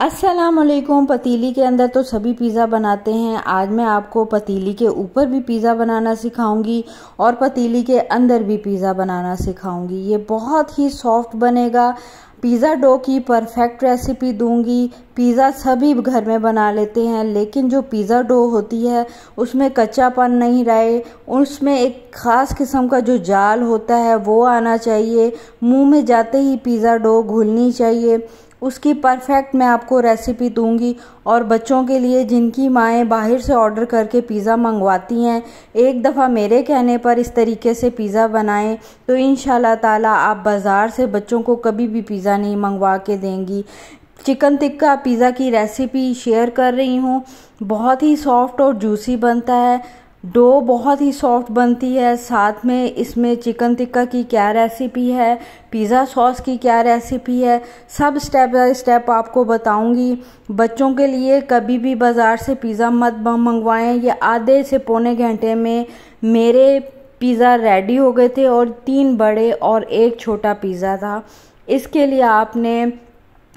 असलकुम पतीली के अंदर तो सभी पिज़्ज़ा बनाते हैं आज मैं आपको पतीली के ऊपर भी पिज़्ज़ा बनाना सिखाऊंगी और पतीली के अंदर भी पिज़्ज़ा बनाना सिखाऊंगी ये बहुत ही सॉफ्ट बनेगा पिज़्ज़ा डो की परफेक्ट रेसिपी दूंगी पिज़्ज़ा सभी घर में बना लेते हैं लेकिन जो पिज़्ज़ा डो होती है उसमें कच्चापन नहीं रहे उसमें एक ख़ास किस्म का जो जाल होता है वो आना चाहिए मुंह में जाते ही पिज़्ज़ा डो घुलनी चाहिए उसकी परफेक्ट मैं आपको रेसिपी दूंगी और बच्चों के लिए जिनकी माएँ बाहर से ऑर्डर करके पिज़्ज़ा मंगवाती हैं एक दफ़ा मेरे कहने पर इस तरीके से पिज़्ज़ा बनाएं तो इन ताला आप बाज़ार से बच्चों को कभी भी पिज़्ज़ा नहीं मंगवा के देंगी चिकन टिक्का पिज़्ज़ा की रेसिपी शेयर कर रही हूँ बहुत ही सॉफ्ट और जूसी बनता है डो बहुत ही सॉफ्ट बनती है साथ में इसमें चिकन टिक्का की क्या रेसिपी है पिज़्ज़ा सॉस की क्या रेसिपी है सब स्टेप बाई स्टेप आपको बताऊंगी बच्चों के लिए कभी भी बाज़ार से पिज़्ज़ा मत मंगवाएं ये आधे से पौने घंटे में मेरे पिज़्ज़ा रेडी हो गए थे और तीन बड़े और एक छोटा पिज़्ज़ा था इसके लिए आपने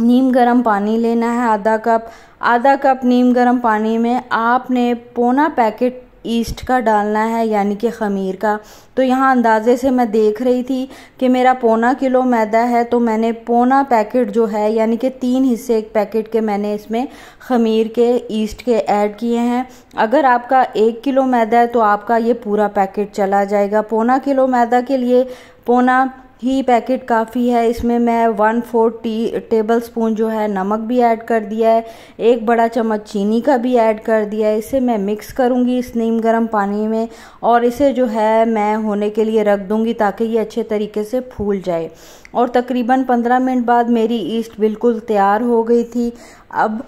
नीम गर्म पानी लेना है आधा कप आधा कप नीम गर्म पानी में आपने पौना पैकेट ईस्ट का डालना है यानी कि ख़मीर का तो यहाँ अंदाज़े से मैं देख रही थी कि मेरा पौना किलो मैदा है तो मैंने पौना पैकेट जो है यानी कि तीन हिस्से एक पैकेट के मैंने इसमें ख़मीर के ईस्ट के ऐड किए हैं अगर आपका एक किलो मैदा है तो आपका ये पूरा पैकेट चला जाएगा पौना किलो मैदा के लिए पौना ही पैकेट काफ़ी है इसमें मैं one four tea tablespoon जो है नमक भी ऐड कर दिया है एक बड़ा चम्मच चीनी का भी ऐड कर दिया है इसे मैं मिक्स करूँगी इस नीम गर्म पानी में और इसे जो है मैं होने के लिए रख दूँगी ताकि ये अच्छे तरीके से फूल जाए और तकरीबन पंद्रह मिनट बाद मेरी ईस्ट बिल्कुल तैयार हो गई थी अब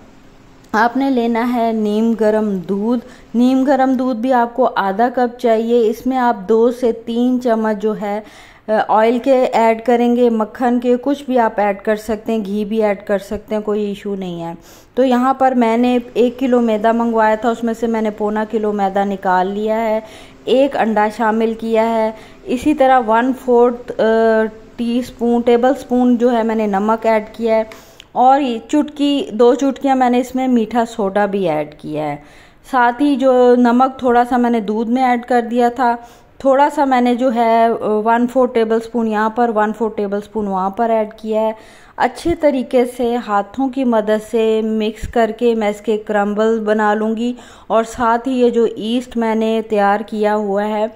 आपने लेना है नीम गरम दूध नीम गरम दूध भी आपको आधा कप चाहिए इसमें आप दो से तीन चम्मच जो है ऑयल के ऐड करेंगे मक्खन के कुछ भी आप ऐड कर सकते हैं घी भी ऐड कर सकते हैं कोई इशू नहीं है तो यहाँ पर मैंने एक किलो मैदा मंगवाया था उसमें से मैंने पौना किलो मैदा निकाल लिया है एक अंडा शामिल किया है इसी तरह one fourth teaspoon tablespoon जो है मैंने नमक ऐड किया है और चुटकी दो चुटकियाँ मैंने इसमें मीठा सोडा भी ऐड किया है साथ ही जो नमक थोड़ा सा मैंने दूध में ऐड कर दिया था थोड़ा सा मैंने जो है वन फोर टेबल स्पून यहाँ पर वन फोर टेबल स्पून वहाँ पर ऐड किया है अच्छे तरीके से हाथों की मदद से मिक्स करके मैं इसके क्रम्बल बना लूँगी और साथ ही ये जो ईस्ट मैंने तैयार किया हुआ है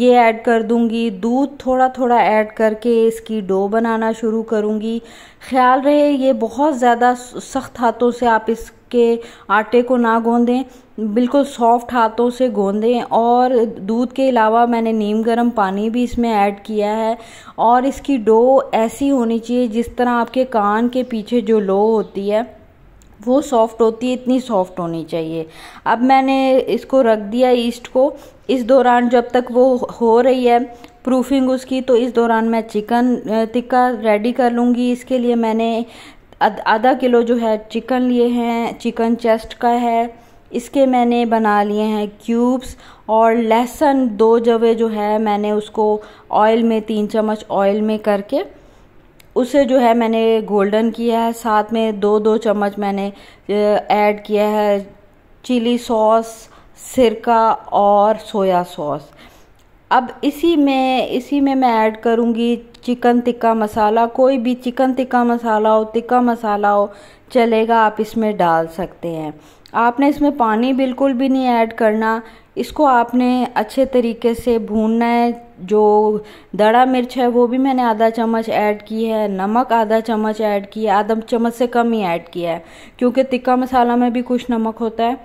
ये ऐड कर दूंगी दूध थोड़ा थोड़ा ऐड करके इसकी डो बनाना शुरू करूंगी ख्याल रहे ये बहुत ज़्यादा सख्त हाथों से आप इसके आटे को ना गोंदें बिल्कुल सॉफ्ट हाथों से गोंदें और दूध के अलावा मैंने नीम गर्म पानी भी इसमें ऐड किया है और इसकी डो ऐसी होनी चाहिए जिस तरह आपके कान के पीछे जो लो होती है वो सॉफ़्ट होती है इतनी सॉफ़्ट होनी चाहिए अब मैंने इसको रख दिया ईस्ट को इस दौरान जब तक वो हो रही है प्रूफिंग उसकी तो इस दौरान मैं चिकन टिक्का रेडी कर लूँगी इसके लिए मैंने आधा किलो जो है चिकन लिए हैं चिकन चेस्ट का है इसके मैंने बना लिए हैं क्यूब्स और लहसुन दो जवे जो है मैंने उसको ऑयल में तीन चम्मच ऑयल में करके उसे जो है मैंने गोल्डन किया है साथ में दो दो चम्मच मैंने ऐड किया है चिली सॉस सिरका और सोया सॉस अब इसी में इसी में मैं ऐड करूँगी चिकन टिक्का मसाला कोई भी चिकन टिक्का मसाला हो टिक्का मसाला हो चलेगा आप इसमें डाल सकते हैं आपने इसमें पानी बिल्कुल भी नहीं ऐड करना इसको आपने अच्छे तरीके से भूनना है जो दड़ा मिर्च है वो भी मैंने आधा चम्मच ऐड की है नमक आधा चम्मच ऐड किया आधा चम्मच से कम ही ऐड किया है क्योंकि तिक्का मसाला में भी कुछ नमक होता है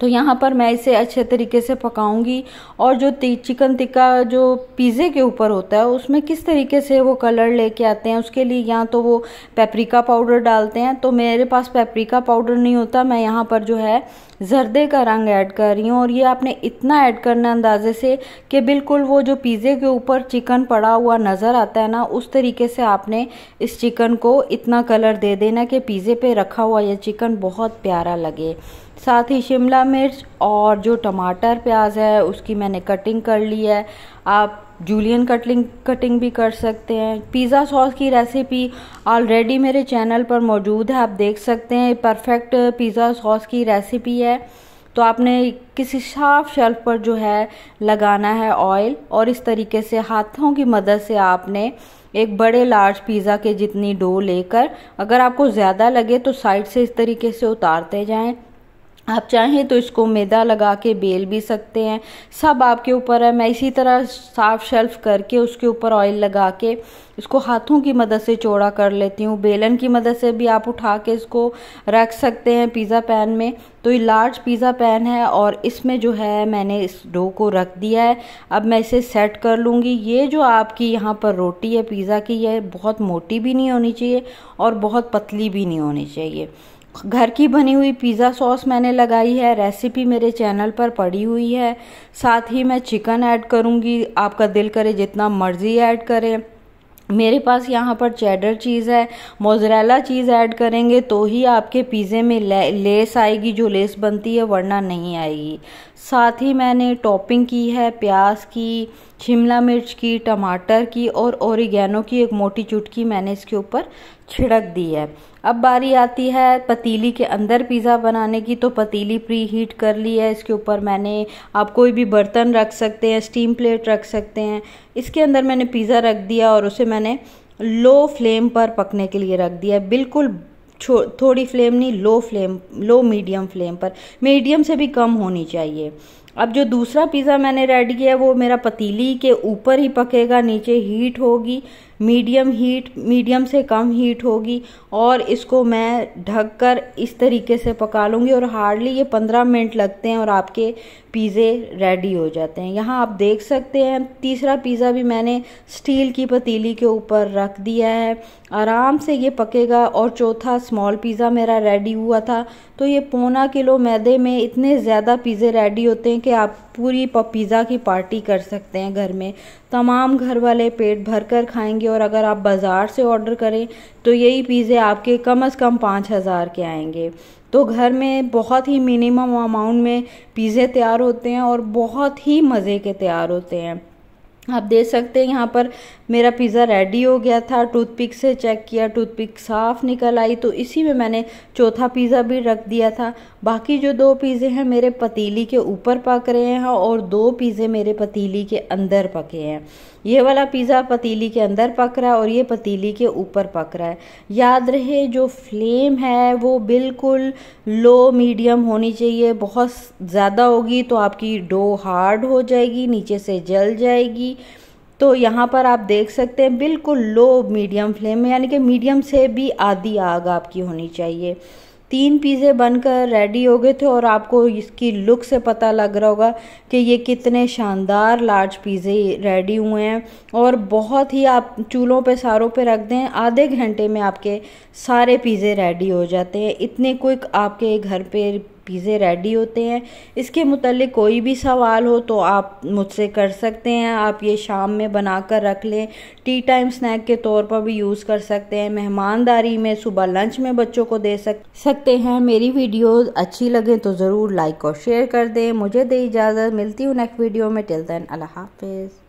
तो यहाँ पर मैं इसे अच्छे तरीके से पकाऊंगी और जो चिकन टिक्का जो पिज़्ज़े के ऊपर होता है उसमें किस तरीके से वो कलर लेके आते हैं उसके लिए यहाँ तो वो पेपरिका पाउडर डालते हैं तो मेरे पास पेपरिका पाउडर नहीं होता मैं यहाँ पर जो है जर्दे का रंग ऐड कर रही हूँ और ये आपने इतना ऐड करना अंदाजे से कि बिल्कुल वो जो पिज़्ज़े के ऊपर चिकन पड़ा हुआ नज़र आता है ना उस तरीके से आपने इस चिकन को इतना कलर दे देना कि पिज़्ज़े पर रखा हुआ यह चिकन बहुत प्यारा लगे साथ ही शिमला मिर्च और जो टमाटर प्याज है उसकी मैंने कटिंग कर ली है आप जूलियन कटिंग कटिंग भी कर सकते हैं पिज़्ज़ा सॉस की रेसिपी ऑलरेडी मेरे चैनल पर मौजूद है आप देख सकते हैं परफेक्ट पिज़्ज़ा सॉस की रेसिपी है तो आपने किसी साफ शेल्फ पर जो है लगाना है ऑयल और इस तरीके से हाथों की मदद से आपने एक बड़े लार्ज पिज़्ज़ा के जितनी डो लेकर अगर आपको ज़्यादा लगे तो साइड से इस तरीके से उतारते जाएं आप चाहें तो इसको मैदा लगा के बेल भी सकते हैं सब आपके ऊपर है मैं इसी तरह साफ शेल्फ करके उसके ऊपर ऑयल लगा के इसको हाथों की मदद से चौड़ा कर लेती हूँ बेलन की मदद से भी आप उठा के इसको रख सकते हैं पिज़्ज़ा पैन में तो ये लार्ज पिज़्ज़ा पैन है और इसमें जो है मैंने इस डो को रख दिया है अब मैं इसे सेट कर लूँगी ये जो आपकी यहाँ पर रोटी है पिज़्ज़ा की यह बहुत मोटी भी नहीं होनी चाहिए और बहुत पतली भी नहीं होनी चाहिए घर की बनी हुई पिज़्ज़ा सॉस मैंने लगाई है रेसिपी मेरे चैनल पर पड़ी हुई है साथ ही मैं चिकन ऐड करूँगी आपका दिल करे जितना मर्ज़ी ऐड करें मेरे पास यहाँ पर चेडर चीज़ है मोजरेला चीज़ ऐड करेंगे तो ही आपके पिज़्ज़े में ले, लेस आएगी जो लेस बनती है वरना नहीं आएगी साथ ही मैंने टॉपिंग की है प्याज की शिमला मिर्च की टमाटर की और औरिगैनो की एक मोटी चुटकी मैंने इसके ऊपर छिड़क दी है अब बारी आती है पतीली के अंदर पिज़्ज़ा बनाने की तो पतीली प्री हीट कर ली है इसके ऊपर मैंने आप कोई भी बर्तन रख सकते हैं स्टीम प्लेट रख सकते हैं इसके अंदर मैंने पिज़्ज़ा रख दिया और उसे मैंने लो फ्लेम पर पकने के लिए रख दिया बिल्कुल थोड़ी फ्लेम नहीं low flame low medium flame पर मीडियम से भी कम होनी चाहिए अब जो दूसरा पिज़्ज़ा मैंने रेड किया वो मेरा पतीली के ऊपर ही पकेगा नीचे हीट होगी मीडियम हीट मीडियम से कम हीट होगी और इसको मैं ढककर इस तरीके से पका लूँगी और हार्डली ये पंद्रह मिनट लगते हैं और आपके पिज़्ज़े रेडी हो जाते हैं यहाँ आप देख सकते हैं तीसरा पिज़्ज़ा भी मैंने स्टील की पतीली के ऊपर रख दिया है आराम से ये पकेगा और चौथा स्मॉल पिज़्ज़ा मेरा रेडी हुआ था तो ये पौना किलो मैदे में इतने ज़्यादा पिज़्ज़े रेडी होते हैं कि आप पूरी पिज़्ज़ा की पार्टी कर सकते हैं घर में तमाम घर वाले पेट भर कर खाएंगे और अगर आप बाज़ार से ऑर्डर करें तो यही पिज़्ज़े आपके कम अज़ कम पाँच हज़ार के आएंगे तो घर में बहुत ही मिनिमम अमाउंट में पिज़्ज़े तैयार होते हैं और बहुत ही मज़े के तैयार होते हैं आप देख सकते हैं यहाँ पर मेरा पिज़्ज़ा रेडी हो गया था टूथपिक से चेक किया टूथपिक साफ़ निकल आई तो इसी में मैंने चौथा पिज़्ज़ा भी रख दिया था बाकी जो दो पिज़्ज़े हैं मेरे पतीली के ऊपर पक रहे हैं और दो पिज़्ज़े मेरे पतीली के अंदर पके हैं ये वाला पिज़्ज़ा पतीली के अंदर पक रहा है और ये पतीली के ऊपर पक रहा है याद रहे जो फ्लेम है वो बिल्कुल लो मीडियम होनी चाहिए बहुत ज़्यादा होगी तो आपकी डो हार्ड हो जाएगी नीचे से जल जाएगी तो यहाँ पर आप देख सकते हैं बिल्कुल लो मीडियम फ्लेम में यानी कि मीडियम से भी आधी आग आपकी होनी चाहिए तीन पिज़्ज़े बनकर रेडी हो गए थे और आपको इसकी लुक से पता लग रहा होगा कि ये कितने शानदार लार्ज पिज़्ज़े रेडी हुए हैं और बहुत ही आप चूल्हों पे सारों पे रख दें आधे घंटे में आपके सारे पिज़्ज़े रेडी हो जाते हैं इतने क्विक आपके घर पे पिज़्ज़े रेडी होते हैं इसके मतलब कोई भी सवाल हो तो आप मुझसे कर सकते हैं आप ये शाम में बना कर रख लें टी टाइम स्नैक के तौर पर भी यूज़ कर सकते हैं मेहमानदारी में सुबह लंच में बच्चों को दे सक सकते हैं मेरी वीडियोस अच्छी लगे तो ज़रूर लाइक और शेयर कर दें मुझे दे इजाज़त मिलती हूँ नेक्स्ट वीडियो में टिल देन अल्लाह हाफिज़